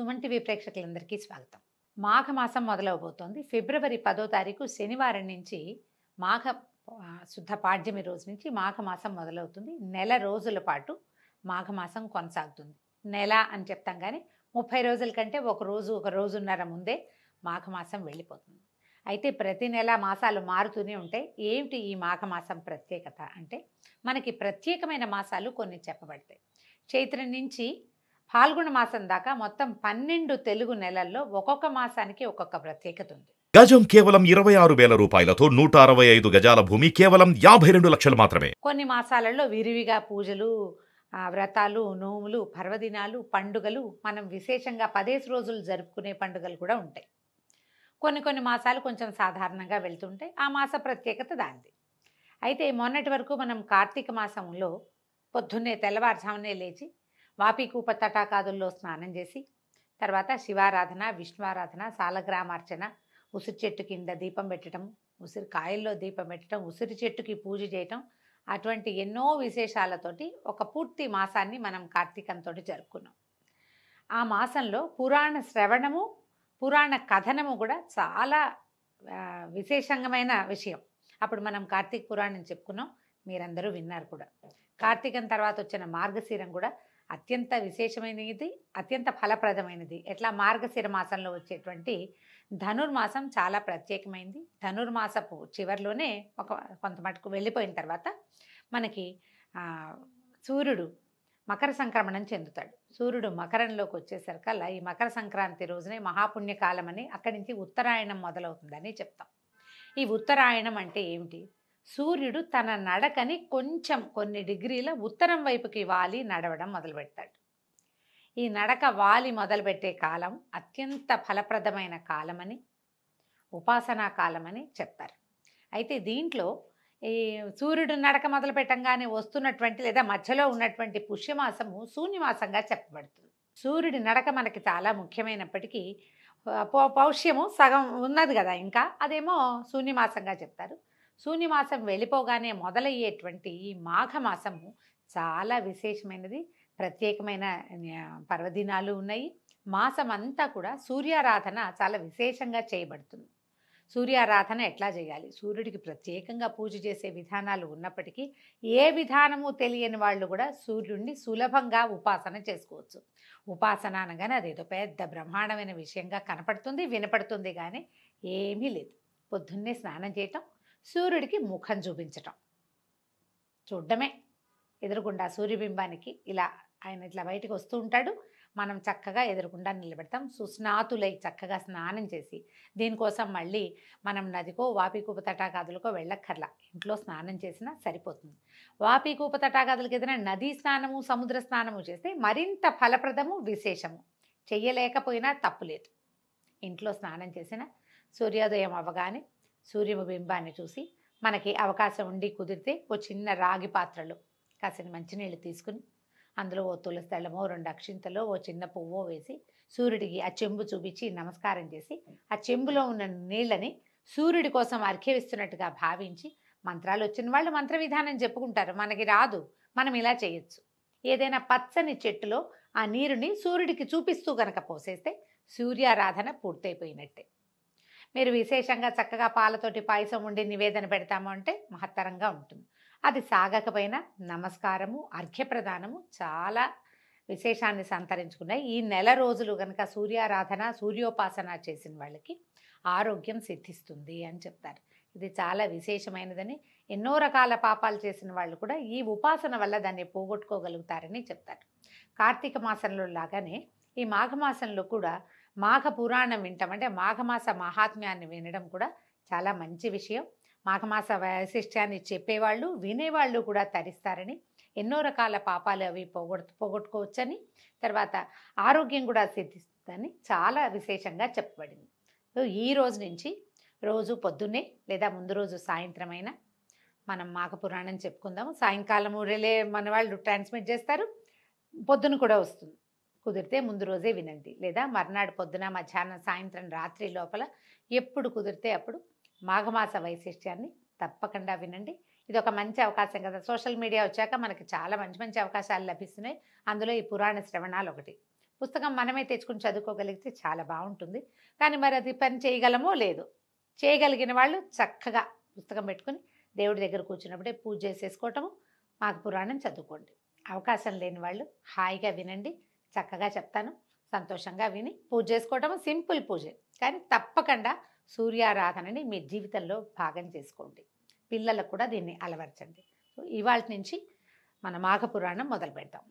Suman TV ప్రేక్షకులందరికీ స్వాగతం మాఘమాసం మొదలవబోతోంది ఫిబ్రవరి పదో తారీఖు శనివారం నుంచి మాఘ శుద్ధ పాడ్యమి రోజు నుంచి మాఘమాసం మొదలవుతుంది నెల రోజుల పాటు మాఘమాసం కొనసాగుతుంది నెల అని చెప్తాం కానీ ముప్పై రోజుల కంటే ఒక రోజు ఒక రోజున్నర ముందే మాఘమాసం వెళ్ళిపోతుంది అయితే ప్రతి నెల మాసాలు మారుతూనే ఉంటాయి ఏమిటి ఈ మాఘమాసం ప్రత్యేకత అంటే మనకి ప్రత్యేకమైన మాసాలు కొన్ని చెప్పబడతాయి చైత్రం నుంచి ఫాల్గుణ మాసం దాకా మొత్తం పన్నెండు తెలుగు నెలల్లో ఒక్కొక్క మాసానికి ఒక్కొక్క ప్రత్యేకత ఉంది గజం కేవలం ఇరవై ఆరు వేల రూపాయలతో నూట అరవై ఐదు గజాల భూమి కేవలం యాభై రెండు లక్షలు మాత్రమే కొన్ని మాసాలలో విరివిగా పూజలు వ్రతాలు నోములు పర్వదినాలు పండుగలు మనం విశేషంగా పదేసి రోజులు జరుపుకునే పండుగలు కూడా ఉంటాయి కొన్ని కొన్ని మాసాలు కొంచెం సాధారణంగా వెళ్తుంటాయి ఆ మాస ప్రత్యేకత దానిది అయితే మొన్నటి వరకు మనం కార్తీక మాసంలో పొద్దున్నే తెల్లవారుజామునే లేచి వాపికూప తటాకాదుల్లో స్నానం చేసి తర్వాత శివారాధన విష్ణువారాధన సాలగ్రామార్చన ఉసిరి చెట్టు కింద దీపం పెట్టడం ఉసిరి కాయల్లో దీపం పెట్టడం ఉసిరి చెట్టుకి పూజ చేయటం అటువంటి ఎన్నో విశేషాలతోటి ఒక పూర్తి మాసాన్ని మనం కార్తీకంతో జరుపుకున్నాం ఆ మాసంలో పురాణ శ్రవణము పురాణ కథనము కూడా చాలా విశేషంగమైన విషయం అప్పుడు మనం కార్తీక పురాణం చెప్పుకున్నాం మీరందరూ విన్నారు కూడా కార్తీకం తర్వాత వచ్చిన మార్గశీరం కూడా అత్యంత విశేషమైనది అత్యంత ఫలప్రదమైనది ఎట్లా మార్గశిర మాసంలో వచ్చేటువంటి ధనుర్మాసం చాలా ప్రత్యేకమైంది ధనుర్మాసపు చివరిలోనే ఒక కొంతమటుకు వెళ్ళిపోయిన తర్వాత మనకి సూర్యుడు మకర సంక్రమణం చెందుతాడు సూర్యుడు మకరంలోకి వచ్చేసరికల్లా ఈ మకర సంక్రాంతి రోజునే మహాపుణ్యకాలం అని అక్కడి నుంచి ఉత్తరాయణం మొదలవుతుందని చెప్తాం ఈ ఉత్తరాయణం అంటే ఏమిటి సూర్యుడు తన నడకని కొంచెం కొన్ని డిగ్రీల ఉత్తరం వైపుకి వాలి నడవడం మొదలుపెడతాడు ఈ నడక వాలి మొదలుపెట్టే కాలం అత్యంత ఫలప్రదమైన కాలమని ఉపాసనా కాలమని చెప్తారు అయితే దీంట్లో ఈ సూర్యుడు నడక మొదలు పెట్టంగానే వస్తున్నటువంటి లేదా మధ్యలో ఉన్నటువంటి పుష్యమాసము శూన్యమాసంగా చెప్పబడుతుంది సూర్యుడి నడక మనకి చాలా ముఖ్యమైనప్పటికీ పౌష్యము సగం ఉన్నది కదా ఇంకా అదేమో శూన్యమాసంగా చెప్తారు శూన్యమాసం వెళ్ళిపోగానే మొదలయ్యేటువంటి ఈ మాఘమాసము చాలా విశేషమైనది ప్రత్యేకమైన పర్వదినాలు ఉన్నాయి మాసం అంతా కూడా సూర్యారాధన చాలా విశేషంగా చేయబడుతుంది సూర్యారాధన ఎట్లా చేయాలి సూర్యుడికి ప్రత్యేకంగా పూజ చేసే విధానాలు ఉన్నప్పటికీ ఏ విధానము తెలియని వాళ్ళు కూడా సూర్యుడిని సులభంగా ఉపాసన చేసుకోవచ్చు ఉపాసన అనగానే అదేదో పెద్ద బ్రహ్మాండమైన విషయంగా కనపడుతుంది వినపడుతుంది కానీ ఏమీ లేదు పొద్దున్నే స్నానం చేయటం సూర్యుడికి ముఖం చూపించటం చూడడమే ఎదురుగుండా సూర్యబింబానికి ఇలా ఆయన ఇట్లా బయటకు వస్తూ ఉంటాడు మనం చక్కగా ఎదురుకుండా నిలబెడతాం సుస్నాతులై చక్కగా స్నానం చేసి దీనికోసం మళ్ళీ మనం నదికో వాపికూప తటాకాదులకో వెళ్ళక్కర్లా ఇంట్లో స్నానం చేసినా సరిపోతుంది వాపికూప తటాకాదులకు ఏదైనా నదీ స్నానము సముద్ర స్నానము చేస్తే మరింత ఫలప్రదము విశేషము చెయ్యలేకపోయినా తప్పులేదు ఇంట్లో స్నానం చేసిన సూర్యోదయం అవ్వగానే సూర్యబింబాన్ని చూసి మనకి అవకాశం ఉండి కుదిరితే ఓ చిన్న రాగి పాత్రలో కాసిన మంచినీళ్ళు తీసుకుని అందులో ఓ తులసి దళమో రెండు అక్షింతలో ఓ చిన్న పువ్వో వేసి సూర్యుడికి ఆ చెంబు చూపించి నమస్కారం చేసి ఆ చెంబులో ఉన్న నీళ్ళని సూర్యుడి కోసం అర్ఘ్యవిస్తున్నట్టుగా భావించి మంత్రాలు వచ్చిన వాళ్ళు మంత్ర విధానం చెప్పుకుంటారు మనకి రాదు మనం ఇలా చేయొచ్చు ఏదైనా పచ్చని చెట్టులో ఆ నీరుని సూర్యుడికి చూపిస్తూ గనక పోసేస్తే సూర్యారాధన పూర్తయిపోయినట్టే మీరు విశేషంగా చక్కగా పాలతోటి పాయసం ఉండి నివేదన పెడతాము అంటే మహత్తరంగా ఉంటుంది అది సాగకపోయినా నమస్కారము అర్ఘ్యప్రదానము చాలా విశేషాన్ని సంతరించుకున్నాయి ఈ నెల రోజులు కనుక సూర్యారాధన సూర్యోపాసన చేసిన వాళ్ళకి ఆరోగ్యం సిద్ధిస్తుంది అని చెప్తారు ఇది చాలా విశేషమైనదని ఎన్నో రకాల పాపాలు చేసిన వాళ్ళు కూడా ఈ ఉపాసన వల్ల దాన్ని పోగొట్టుకోగలుగుతారని చెప్తారు కార్తీక మాసంలో లాగానే ఈ మాఘమాసంలో కూడా మాఘ పురాణం వింటాం అంటే మాఘమాస మహాత్మ్యాన్ని వినడం కూడా చాలా మంచి విషయం మాఘమాస వైశిష్ట్యాన్ని చెప్పేవాళ్ళు వినేవాళ్ళు కూడా తరిస్తారని ఎన్నో రకాల పాపాలు అవి పోగొట్టు పోగొట్టుకోవచ్చని తర్వాత ఆరోగ్యం కూడా సిద్ధిస్తుందని చాలా విశేషంగా చెప్పబడింది సో ఈ రోజు నుంచి రోజు పొద్దున్నే లేదా ముందు రోజు సాయంత్రం అయినా మనం మాఘ పురాణం చెప్పుకుందాము సాయంకాలం ఊరేలే మన వాళ్ళు ట్రాన్స్మిట్ చేస్తారు పొద్దున కూడా వస్తుంది కుదిరితే ముందు రోజే వినండి లేదా మర్నాడు పొద్దున మధ్యాహ్నం సాయంత్రం రాత్రి లోపల ఎప్పుడు కుదిరితే అప్పుడు మాఘమాస వైశిష్ట్యాన్ని తప్పకుండా వినండి ఇది ఒక మంచి అవకాశం కదా సోషల్ మీడియా వచ్చాక మనకి చాలా మంచి మంచి అవకాశాలు లభిస్తున్నాయి అందులో ఈ పురాణ శ్రవణాలు ఒకటి పుస్తకం మనమే తెచ్చుకుని చదువుకోగలిగితే చాలా బాగుంటుంది కానీ మరి అది పని చేయగలమో లేదు చేయగలిగిన వాళ్ళు చక్కగా పుస్తకం పెట్టుకుని దేవుడి దగ్గర కూర్చున్నప్పుడే పూజ చేసేసుకోవటము మాకు పురాణం చదువుకోండి అవకాశం లేని వాళ్ళు హాయిగా వినండి చక్కగా చెప్తాను సంతోషంగా విని పూజ చేసుకోవటం సింపుల్ పూజ కానీ తప్పకుండా సూర్యారాధనని మీ జీవితంలో భాగం చేసుకోండి పిల్లలకు కూడా దీన్ని అలవర్చండి సో ఇవాళ నుంచి మన మాఘపురాణం మొదలు పెడతాం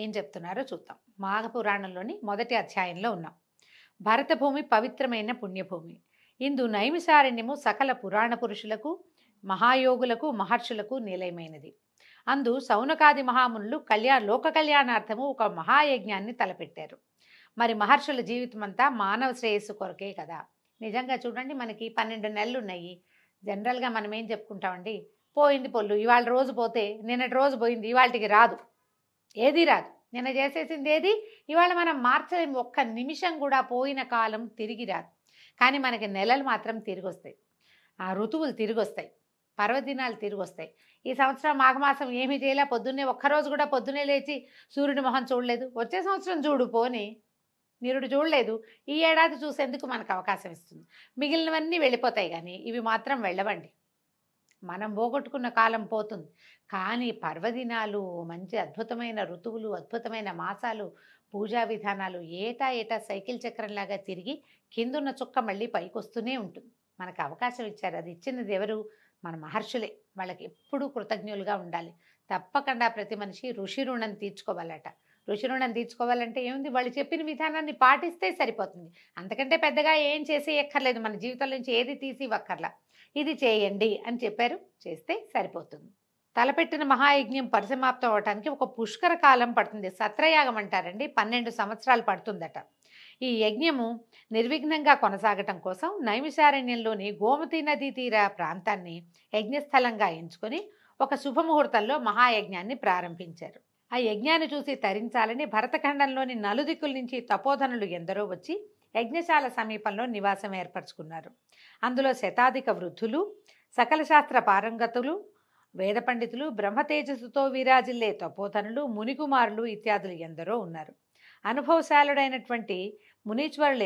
ఏం చెప్తున్నారో చూద్దాం మాఘపురాణంలోని మొదటి అధ్యాయంలో ఉన్నాం భరతభూమి పవిత్రమైన పుణ్యభూమి ఇందు నైమిసారణ్యము సకల పురాణ పురుషులకు మహాయోగులకు మహర్షులకు నిలయమైనది అందు సౌనకాది మహామునులు కళ్యాణ లోక కళ్యాణార్థము ఒక మహాయజ్ఞాన్ని తలపెట్టారు మరి మహర్షుల జీవితం అంతా మానవ శ్రేయస్సు కొరకే కదా నిజంగా చూడండి మనకి పన్నెండు నెలలు ఉన్నాయి జనరల్గా మనం ఏం చెప్పుకుంటామండి పోయింది పొల్లు ఇవాళ రోజు పోతే నిన్నటి రోజు పోయింది ఇవాళకి రాదు ఏది రాదు నిన్న చేసేసింది ఏది ఇవాళ మనం మార్చలేము ఒక్క నిమిషం కూడా పోయిన కాలం తిరిగి రాదు కానీ మనకి నెలలు మాత్రం తిరిగి వస్తాయి ఆ ఋతువులు తిరిగి వస్తాయి పర్వదినాలు తిరిగి వస్తాయి ఈ సంవత్సరం మాఘమాసం ఏమీ చేయలే పొద్దున్నే ఒక్కరోజు కూడా పొద్దున్నే లేచి సూర్యుడి మొహం చూడలేదు వచ్చే సంవత్సరం చూడు పోని నిరుడు చూడలేదు ఈ ఏడాది చూసేందుకు మనకు అవకాశం ఇస్తుంది మిగిలినవన్నీ వెళ్ళిపోతాయి కానీ ఇవి మాత్రం వెళ్ళవండి మనం పోగొట్టుకున్న కాలం పోతుంది కానీ పర్వదినాలు మంచి అద్భుతమైన ఋతువులు అద్భుతమైన మాసాలు పూజా విధానాలు ఏటా ఏటా సైకిల్ చక్రంలాగా తిరిగి కిందున్న చుక్క మళ్ళీ పైకి వస్తూనే ఉంటుంది మనకు అవకాశం ఇచ్చారు అది ఇచ్చినది ఎవరు మన మహర్షులే వాళ్ళకి ఎప్పుడూ కృతజ్ఞులుగా ఉండాలి తప్పకుండా ప్రతి మనిషి ఋషి రుణం తీర్చుకోవాలట ఋషి రుణం తీర్చుకోవాలంటే ఏముంది వాళ్ళు చెప్పిన విధానాన్ని పాటిస్తే సరిపోతుంది అంతకంటే పెద్దగా ఏం చేసి ఎక్కర్లేదు మన జీవితం నుంచి ఏది తీసి ఒక్కర్లా ఇది చేయండి అని చెప్పారు చేస్తే సరిపోతుంది తలపెట్టిన మహాయజ్ఞం పరిసమాప్తం అవడానికి ఒక పుష్కర కాలం పడుతుంది సత్రయాగం అంటారండి పన్నెండు సంవత్సరాలు పడుతుందట ఈ యజ్ఞము నిర్విఘ్నంగా కొనసాగటం కోసం నైమిషారణ్యంలోని గోమతి నదీ తీర ప్రాంతాన్ని యజ్ఞస్థలంగా ఎంచుకొని ఒక శుభముహూర్తంలో మహాయజ్ఞాన్ని ప్రారంభించారు ఆ యజ్ఞాన్ని చూసి తరించాలని భరతఖండంలోని నలుదిక్కుల నుంచి తపోధనులు ఎందరో వచ్చి యజ్ఞశాల సమీపంలో నివాసం ఏర్పరచుకున్నారు అందులో శతాధిక వృద్ధులు సకల శాస్త్ర పారంగతులు వేద పండితులు బ్రహ్మతేజస్సుతో విరాజిల్లే తపోధనులు మునికుమారులు ఇత్యాదులు ఎందరో ఉన్నారు అనుభవశాలుడైనటువంటి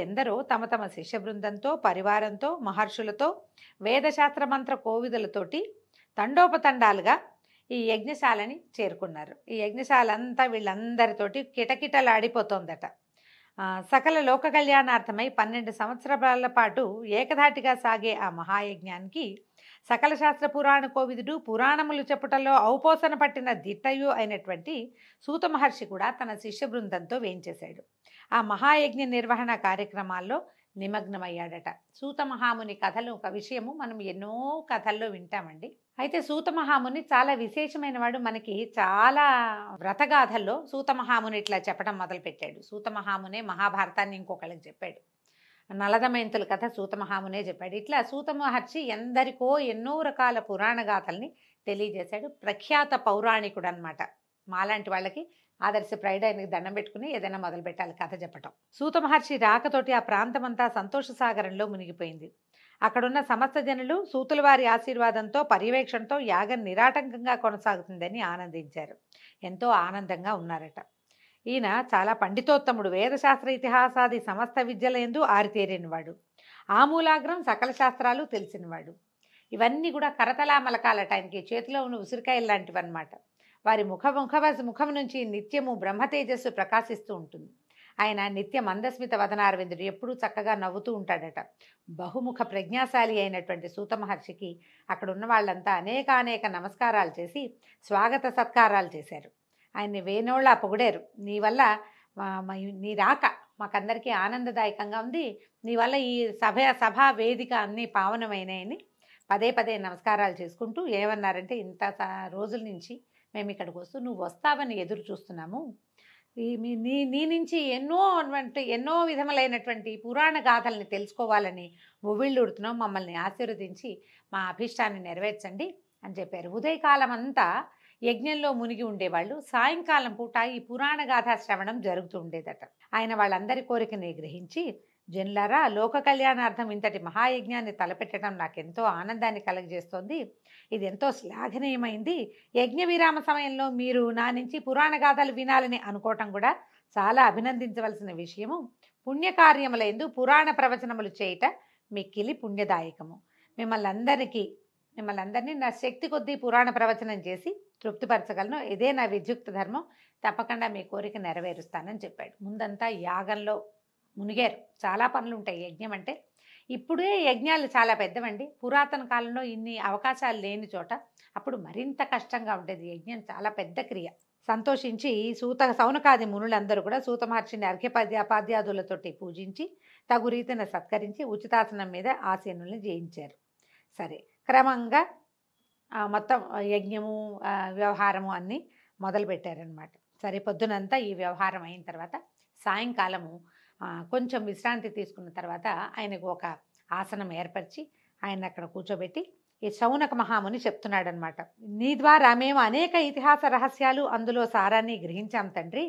ఎందరూ తమ తమ శిష్య బృందంతో పరివారంతో మహర్షులతో వేదశాస్త్ర మంత్ర కోవిదలతోటి తండోపతండాలుగా ఈ యజ్ఞశాలని చేరుకున్నారు ఈ యజ్ఞశాల అంతా వీళ్ళందరితోటి కిటకిటలాడిపోతోందట సకల లోక కళ్యాణార్థమై పన్నెండు సంవత్సరాల పాటు ఏకధాటిగా సాగే ఆ మహాయజ్ఞానికి సకల శాస్త్ర పురాణ కోవిదుడు పురాణములు చెప్పుటలో ఔపోసన పట్టిన దిట్టయు అయినటువంటి సూత మహర్షి కూడా తన శిష్య బృందంతో వేయించేశాడు ఆ మహాయజ్ఞ నిర్వహణ కార్యక్రమాల్లో నిమగ్నమయ్యాడట సూత మహాముని కథలు ఒక విషయము మనం ఎన్నో కథల్లో వింటామండి అయితే సూత మహాముని చాలా విశేషమైన వాడు మనకి చాలా వ్రతగాథల్లో సూత మహాముని ఇట్లా చెప్పడం మొదలుపెట్టాడు సూత మహామునే మహాభారతాన్ని ఇంకొకళ్ళకి చెప్పాడు నలదమయంతుల కథ సూతమహామునే చెప్పాడు ఇట్లా సూతమహర్షి ఎందరికో ఎన్నో రకాల పురాణ గాథల్ని తెలియజేశాడు ప్రఖ్యాత పౌరాణికుడు అనమాట మాలాంటి వాళ్ళకి ఆదర్శ ప్రైడానికి దండం పెట్టుకుని ఏదైనా మొదలు పెట్టాలి కథ చెప్పటం సూతమహర్షి రాకతోటి ఆ ప్రాంతమంతా సంతోష సాగరంలో మునిగిపోయింది అక్కడున్న సమస్త జనులు సూతుల వారి ఆశీర్వాదంతో పర్యవేక్షణతో యాగం నిరాటంకంగా కొనసాగుతుందని ఆనందించారు ఎంతో ఆనందంగా ఉన్నారట ఈయన చాలా పండితోత్తముడు వేదశాస్త్ర ఇతిహాసాది సమస్త విద్యల ఎందు ఆరితేరినవాడు ఆమూలాగ్రం సకల శాస్త్రాలు తెలిసినవాడు ఇవన్నీ కూడా కరతలా మలకాలట ఆయనకి చేతిలో ఉన్న ఉసిరికాయలు అనమాట వారి ముఖ ముఖ ముఖం నుంచి నిత్యము బ్రహ్మతేజస్సు ప్రకాశిస్తూ ఉంటుంది ఆయన నిత్య మందస్మిత వదనారవిందుడు ఎప్పుడూ చక్కగా నవ్వుతూ ఉంటాడట బహుముఖ ప్రజ్ఞాశాలి అయినటువంటి సూత మహర్షికి అక్కడ ఉన్న వాళ్ళంతా అనేక నమస్కారాలు చేసి స్వాగత సత్కారాలు చేశారు ఆయన్ని వేనోళ్ళ పొగిడారు నీ వల్ల నీ రాక మాకందరికీ ఆనందదాయకంగా ఉంది నీ వల్ల ఈ సభ సభా వేదిక అన్నీ పావనమైనాయని పదే పదే నమస్కారాలు చేసుకుంటూ ఏమన్నారంటే ఇంత రోజుల నుంచి మేము ఇక్కడికి వస్తూ నువ్వు వస్తావని ఎదురు చూస్తున్నాము ఈ నీ నీ నుంచి ఎన్నో అటువంటి ఎన్నో విధములైనటువంటి పురాణ గాథల్ని తెలుసుకోవాలని ఉడుతున్నాం మమ్మల్ని ఆశీర్వదించి మా అభిష్టాన్ని నెరవేర్చండి అని చెప్పారు ఉదయకాలం అంతా యజ్ఞంలో మునిగి ఉండేవాళ్ళు సాయంకాలం పూట ఈ పురాణ గాథ శ్రవణం ఉండేదట ఆయన వాళ్ళందరి కోరికని గ్రహించి జనులారా లోక కళ్యాణార్థం ఇంతటి మహాయజ్ఞాన్ని తలపెట్టడం నాకెంతో ఆనందాన్ని కలగజేస్తోంది ఇది ఎంతో శ్లాఘనీయమైంది యజ్ఞ విరామ సమయంలో మీరు నా నుంచి పురాణ గాథలు వినాలని అనుకోవటం కూడా చాలా అభినందించవలసిన విషయము పుణ్యకార్యములందు పురాణ ప్రవచనములు చేయుట మిక్కిలి పుణ్యదాయకము మిమ్మల్ని అందరికీ మిమ్మల్ని అందరినీ నా శక్తి కొద్దీ పురాణ ప్రవచనం చేసి తృప్తిపరచగలను ఇదే నా విద్యుక్త ధర్మం తప్పకుండా మీ కోరిక నెరవేరుస్తానని చెప్పాడు ముందంతా యాగంలో మునిగారు చాలా పనులు ఉంటాయి యజ్ఞం అంటే ఇప్పుడే యజ్ఞాలు చాలా పెద్దవండి పురాతన కాలంలో ఇన్ని అవకాశాలు లేని చోట అప్పుడు మరింత కష్టంగా ఉండేది యజ్ఞం చాలా పెద్ద క్రియ సంతోషించి సూత సౌనకాది మునులందరూ కూడా సూత మహర్షిని అర్ఘ్యపద్య పూజించి తగు రీతిని సత్కరించి ఉచితాసనం మీద ఆసీనుల్ని జయించారు సరే క్రమంగా మొత్తం యజ్ఞము వ్యవహారము అన్నీ మొదలుపెట్టారనమాట సరే పొద్దునంతా ఈ వ్యవహారం అయిన తర్వాత సాయంకాలము కొంచెం విశ్రాంతి తీసుకున్న తర్వాత ఆయనకు ఒక ఆసనం ఏర్పరిచి ఆయన అక్కడ కూర్చోబెట్టి ఈ శౌనక మహాముని చెప్తున్నాడనమాట నీ ద్వారా మేము అనేక ఇతిహాస రహస్యాలు అందులో సారాన్ని గ్రహించాం తండ్రి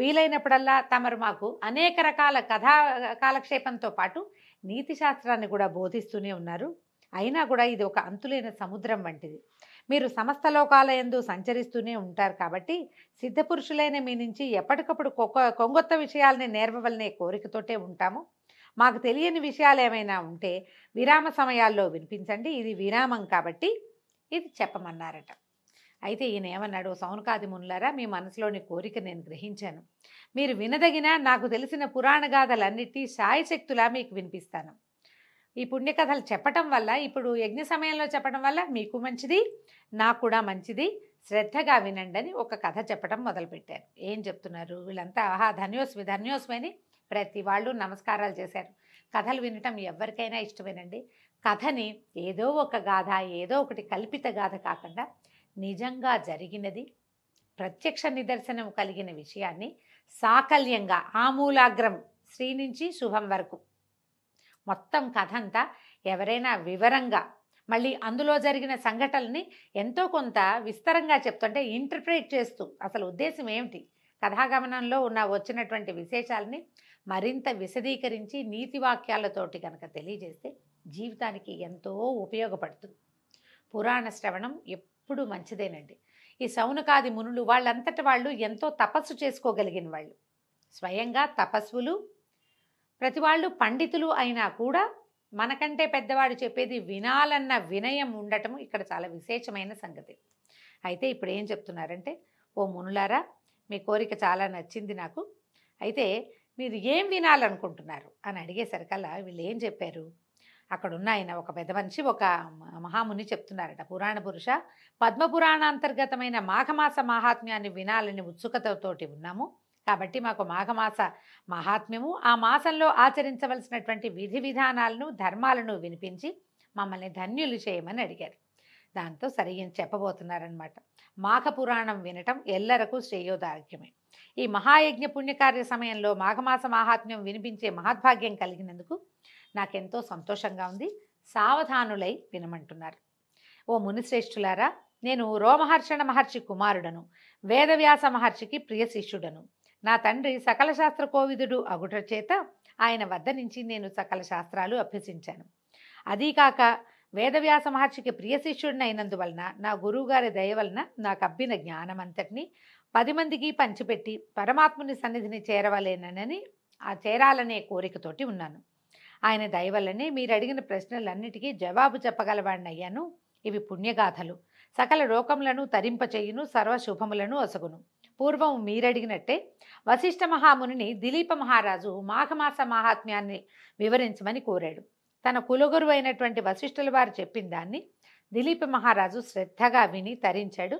వీలైనప్పుడల్లా తమరు మాకు అనేక రకాల కథా కాలక్షేపంతో పాటు నీతిశాస్త్రాన్ని కూడా బోధిస్తూనే ఉన్నారు అయినా కూడా ఇది ఒక అంతులేని సముద్రం వంటిది మీరు సమస్త లోకాల ఎందు సంచరిస్తూనే ఉంటారు కాబట్టి సిద్ధపురుషులైన మీ నుంచి ఎప్పటికప్పుడు కొంగొత్త విషయాలని నేర్వవలనే కోరికతోటే ఉంటాము మాకు తెలియని విషయాలు ఏమైనా ఉంటే విరామ సమయాల్లో వినిపించండి ఇది విరామం కాబట్టి ఇది చెప్పమన్నారట అయితే ఈయన ఏమన్నాడు సౌనకాది మునులారా మీ మనసులోని కోరిక నేను గ్రహించాను మీరు వినదగిన నాకు తెలిసిన పురాణ గాథలన్నిటి సాయశక్తులా మీకు వినిపిస్తాను ఈ పుణ్యకథలు చెప్పటం వల్ల ఇప్పుడు యజ్ఞ సమయంలో చెప్పడం వల్ల మీకు మంచిది నాకు కూడా మంచిది శ్రద్ధగా వినండి అని ఒక కథ చెప్పడం మొదలుపెట్టారు ఏం చెప్తున్నారు వీళ్ళంతా ఆహా ధన్యోస్మి ధన్యోస్మి అని ప్రతి వాళ్ళు నమస్కారాలు చేశారు కథలు వినటం ఎవరికైనా ఇష్టమేనండి కథని ఏదో ఒక గాథ ఏదో ఒకటి కల్పిత గాథ కాకుండా నిజంగా జరిగినది ప్రత్యక్ష నిదర్శనం కలిగిన విషయాన్ని సాకల్యంగా ఆమూలాగ్రం శ్రీ నుంచి శుభం వరకు మొత్తం కథ అంతా ఎవరైనా వివరంగా మళ్ళీ అందులో జరిగిన సంఘటనల్ని ఎంతో కొంత విస్తరంగా చెప్తుంటే ఇంటర్ప్రేట్ చేస్తూ అసలు ఉద్దేశం ఏమిటి కథాగమనంలో ఉన్న వచ్చినటువంటి విశేషాలని మరింత విశదీకరించి నీతి వాక్యాలతోటి కనుక తెలియజేస్తే జీవితానికి ఎంతో ఉపయోగపడుతుంది పురాణ శ్రవణం ఎప్పుడు మంచిదేనండి ఈ సౌనకాది మునులు వాళ్ళంతటి వాళ్ళు ఎంతో తపస్సు చేసుకోగలిగిన వాళ్ళు స్వయంగా తపస్సులు ప్రతి వాళ్ళు పండితులు అయినా కూడా మనకంటే పెద్దవాడు చెప్పేది వినాలన్న వినయం ఉండటం ఇక్కడ చాలా విశేషమైన సంగతి అయితే ఇప్పుడు ఏం చెప్తున్నారంటే ఓ మునులారా మీ కోరిక చాలా నచ్చింది నాకు అయితే మీరు ఏం వినాలనుకుంటున్నారు అని అడిగేసరికల్లా వీళ్ళు ఏం చెప్పారు అక్కడున్న ఆయన ఒక పెద్ద మనిషి ఒక మహాముని చెప్తున్నారట పురాణ పురుష పద్మపురాణ అంతర్గతమైన మాఘమాస మహాత్మ్యాన్ని వినాలని ఉత్సుకతతోటి ఉన్నాము కాబట్టి మాకు మాఘమాస మహాత్మ్యము ఆ మాసంలో ఆచరించవలసినటువంటి విధి విధానాలను ధర్మాలను వినిపించి మమ్మల్ని ధన్యులు చేయమని అడిగారు దాంతో సరిగ్గా చెప్పబోతున్నారనమాట మాఘపురాణం వినటం ఎల్లరకు శ్రేయోదార్ఘ్యమే ఈ మహాయజ్ఞ పుణ్యకార్య సమయంలో మాఘమాస మహాత్మ్యం వినిపించే మహద్భాగ్యం కలిగినందుకు నాకెంతో సంతోషంగా ఉంది సావధానులై వినమంటున్నారు ఓ మునిశ్రేష్ఠులారా నేను రోమహర్షణ మహర్షి కుమారుడను వేదవ్యాస మహర్షికి ప్రియ శిష్యుడను నా తండ్రి సకల శాస్త్ర కోవిదుడు అగుట చేత ఆయన వద్ద నుంచి నేను సకల శాస్త్రాలు అభ్యసించాను అదీకాక వేదవ్యాస మహర్షికి ప్రియ శిష్యుడిని అయినందువలన నా గురువుగారి దయ వలన నాకు అబ్బిన జ్ఞానమంతటినీ పది మందికి పంచిపెట్టి పరమాత్ముని సన్నిధిని చేరవలేనని ఆ చేరాలనే కోరికతోటి ఉన్నాను ఆయన దయ వల్లనే మీరు అడిగిన ప్రశ్నలన్నిటికీ జవాబు చెప్పగలవాడిని అయ్యాను ఇవి పుణ్యగాథలు సకల రోగములను తరింపచేయును సర్వశుభములను అసగును పూర్వం మీరడిగినట్టే వశిష్ఠ మహాముని దిలీప మహారాజు మాఘమాస మహాత్మ్యాన్ని వివరించమని కోరాడు తన కులగురు అయినటువంటి వశిష్ఠుల వారు చెప్పిన దాన్ని దిలీప మహారాజు శ్రద్ధగా విని తరించాడు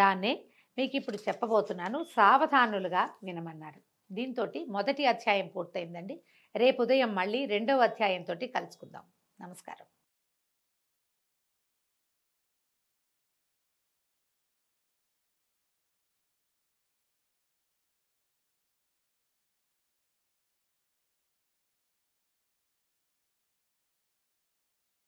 దాన్నే మీకు ఇప్పుడు చెప్పబోతున్నాను సావధానులుగా వినమన్నారు దీంతో మొదటి అధ్యాయం పూర్తయిందండి రేపు ఉదయం మళ్ళీ రెండవ అధ్యాయంతో కలుసుకుందాం నమస్కారం